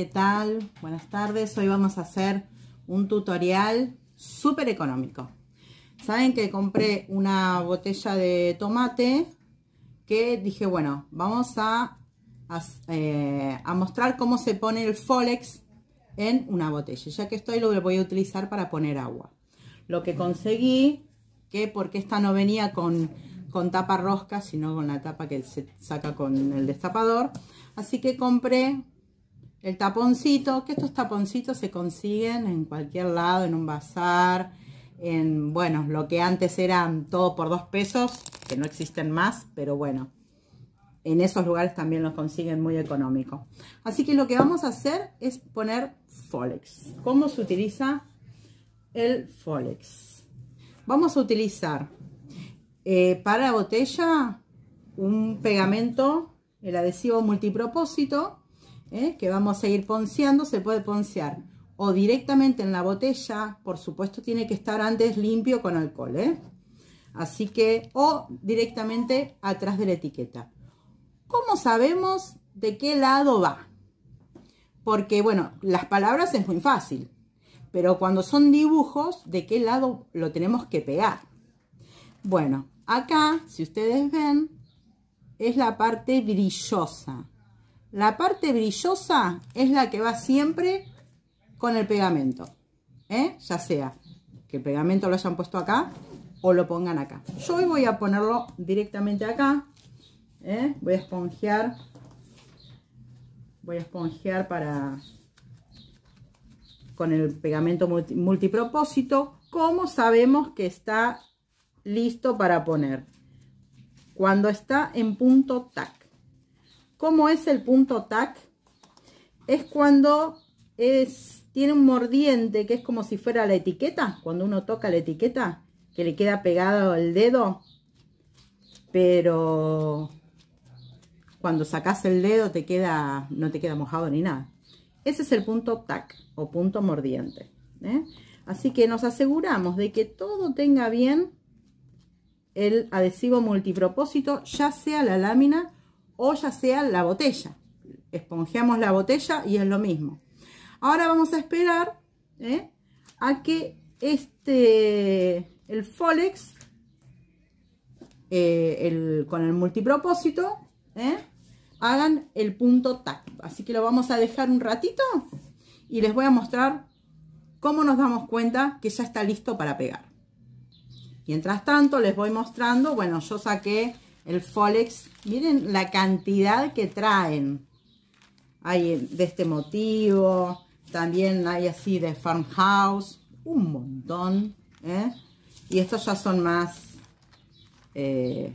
¿Qué tal? Buenas tardes. Hoy vamos a hacer un tutorial súper económico. Saben que compré una botella de tomate que dije, bueno, vamos a, eh, mostrar cómo se pone el Folex en una botella. Ya que estoy, lo voy a utilizar para poner agua. Lo que conseguí, que porque esta no venía con, con tapa rosca, sino con la tapa que se saca con el destapador. Así que compré el taponcito, que estos taponcitos se consiguen en cualquier lado, en un bazar, en, bueno, lo que antes eran todo por dos pesos, que no existen más, pero bueno, en esos lugares también los consiguen muy económico. Así que lo que vamos a hacer es poner Folex. ¿Cómo se utiliza el Folex? Vamos a utilizar eh, para botella un pegamento, el adhesivo multipropósito, ¿eh? que vamos a ir ponceando, se puede poncear o directamente en la botella, por supuesto tiene que estar antes limpio con alcohol, ¿eh? Así que, o directamente atrás de la etiqueta. ¿Cómo sabemos de qué lado va? Porque, bueno, las palabras es muy fácil, pero cuando son dibujos, ¿de qué lado lo tenemos que pegar? Bueno, acá, si ustedes ven, es la parte brillosa. La parte brillosa es la que va siempre con el pegamento. ¿eh? Ya sea que el pegamento lo hayan puesto acá o lo pongan acá. Yo hoy voy a ponerlo directamente acá. ¿eh? Voy a esponjear. Voy a esponjear para con el pegamento multipropósito. Como sabemos que está listo para poner? Cuando está en punto tac. ¿Cómo es el punto tac? Es cuando tiene un mordiente que es como si fuera la etiqueta, cuando uno toca la etiqueta, que le queda pegado el dedo, pero cuando sacas el dedo te queda, no te queda mojado ni nada. Ese es el punto tac o punto mordiente. ¿eh? Así que nos aseguramos de que todo tenga bien el adhesivo multipropósito, ya sea la lámina o ya sea la botella. Esponjeamos la botella y es lo mismo. Ahora vamos a esperar ¿eh? a que este, el Folex, eh, con el multipropósito, ¿eh? hagan el punto tac. Así que lo vamos a dejar un ratito y les voy a mostrar cómo nos damos cuenta que ya está listo para pegar. Mientras tanto les voy mostrando, bueno, yo saqué el Folex. Miren la cantidad que traen. Hay de este motivo, también hay así de farmhouse, un montón. ¿eh? Y estos ya son más, eh,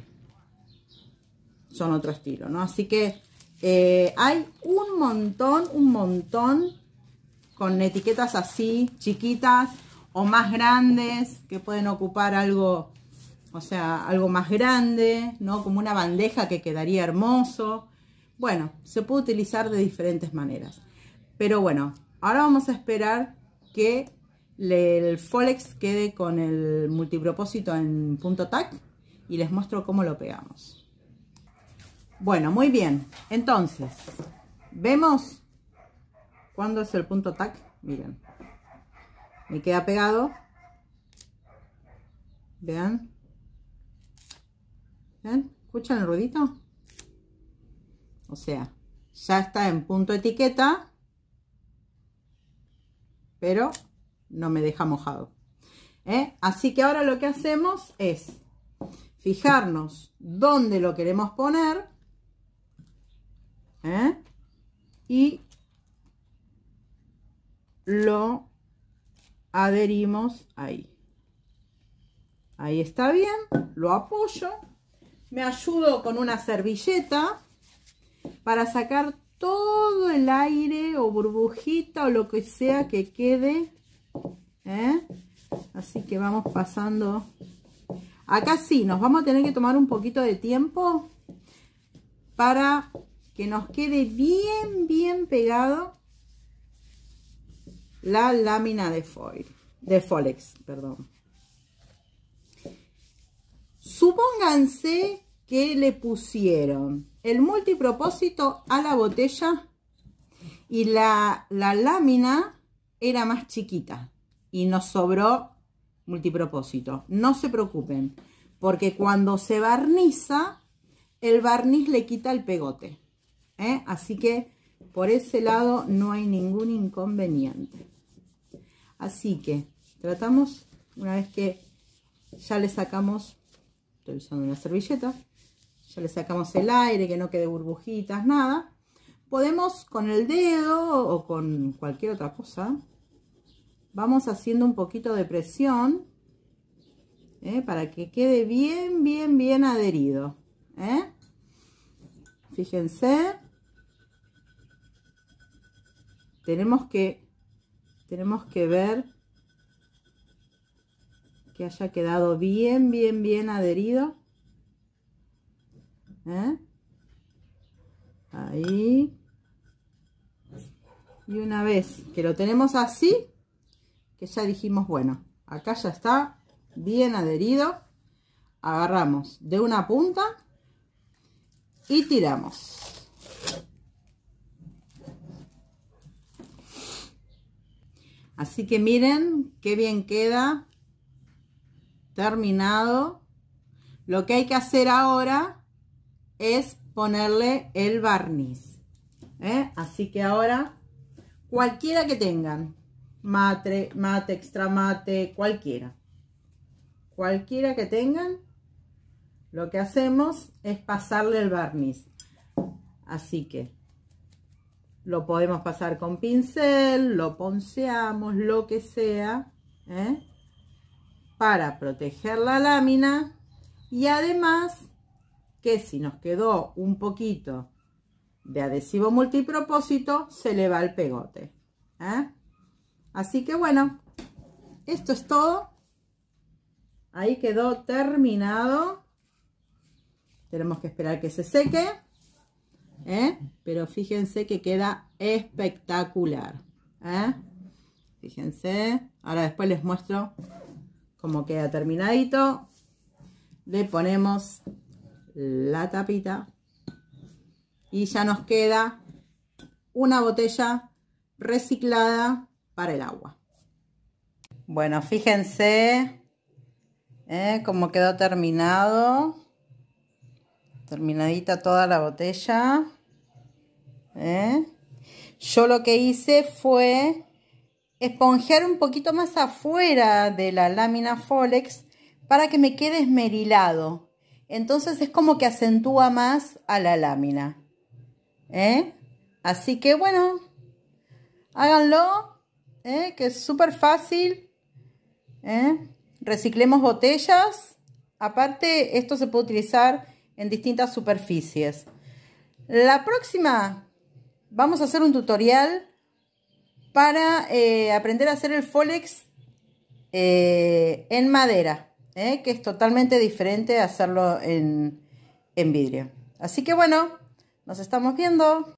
son otro estilo, ¿no? Así que eh, hay un montón, un montón con etiquetas así, chiquitas o más grandes, que pueden ocupar algo o sea, algo más grande, ¿no? Como una bandeja que quedaría hermoso. Bueno, se puede utilizar de diferentes maneras. Pero bueno, ahora vamos a esperar que el Folex quede con el multipropósito en punto tac y les muestro cómo lo pegamos. Bueno, muy bien. Entonces, vemos cuándo es el punto tac. Miren, me queda pegado. Vean, ¿Escuchan el ruidito? O sea, ya está en punto etiqueta, pero no me deja mojado. ¿Eh? Así que ahora lo que hacemos es fijarnos dónde lo queremos poner ¿eh? y lo adherimos ahí. Ahí está bien, lo apoyo me ayudo con una servilleta para sacar todo el aire o burbujita o lo que sea que quede. ¿eh? Así que vamos pasando. Acá sí, nos vamos a tener que tomar un poquito de tiempo para que nos quede bien, bien pegado la lámina de foil, de Folex, perdón. Supónganse que le pusieron el multipropósito a la botella y la, lámina era más chiquita y nos sobró multipropósito. No se preocupen, porque cuando se barniza, el barniz le quita el pegote. ¿eh? Así que por ese lado no hay ningún inconveniente. Así que tratamos, una vez que ya le sacamos, estoy usando una servilleta, ya le sacamos el aire, que no quede burbujitas, nada. Podemos con el dedo o con cualquier otra cosa, vamos haciendo un poquito de presión ¿eh? para que quede bien, bien, bien adherido. ¿eh? Fíjense, tenemos que, tenemos que ver que haya quedado bien, bien, bien adherido. ¿Eh? ahí y una vez que lo tenemos así que ya dijimos bueno acá ya está bien adherido agarramos de una punta y tiramos así que miren qué bien queda terminado lo que hay que hacer ahora es ponerle el barniz. ¿eh? Así que ahora, cualquiera que tengan, mate, mate, extra mate, cualquiera. Cualquiera que tengan, lo que hacemos es pasarle el barniz. Así que lo podemos pasar con pincel, lo ponceamos, lo que sea, ¿eh? para proteger la lámina y además que si nos quedó un poquito de adhesivo multipropósito, se le va el pegote. ¿eh? Así que bueno, esto es todo. Ahí quedó terminado. Tenemos que esperar que se seque. ¿eh? Pero fíjense que queda espectacular. ¿eh? Fíjense. Ahora después les muestro cómo queda terminadito. Le ponemos la tapita. Y ya nos queda una botella reciclada para el agua. Bueno, fíjense ¿eh? cómo quedó terminado. Terminadita toda la botella. ¿eh? Yo lo que hice fue esponjear un poquito más afuera de la lámina Folex para que me quede esmerilado. Entonces es como que acentúa más a la lámina. ¿Eh? Así que bueno, háganlo, ¿eh? que es súper fácil. ¿eh? Reciclemos botellas. Aparte, esto se puede utilizar en distintas superficies. La próxima vamos a hacer un tutorial para eh, aprender a hacer el Folex eh, en madera. ¿eh? que es totalmente diferente hacerlo en, en vidrio. Así que bueno, nos estamos viendo.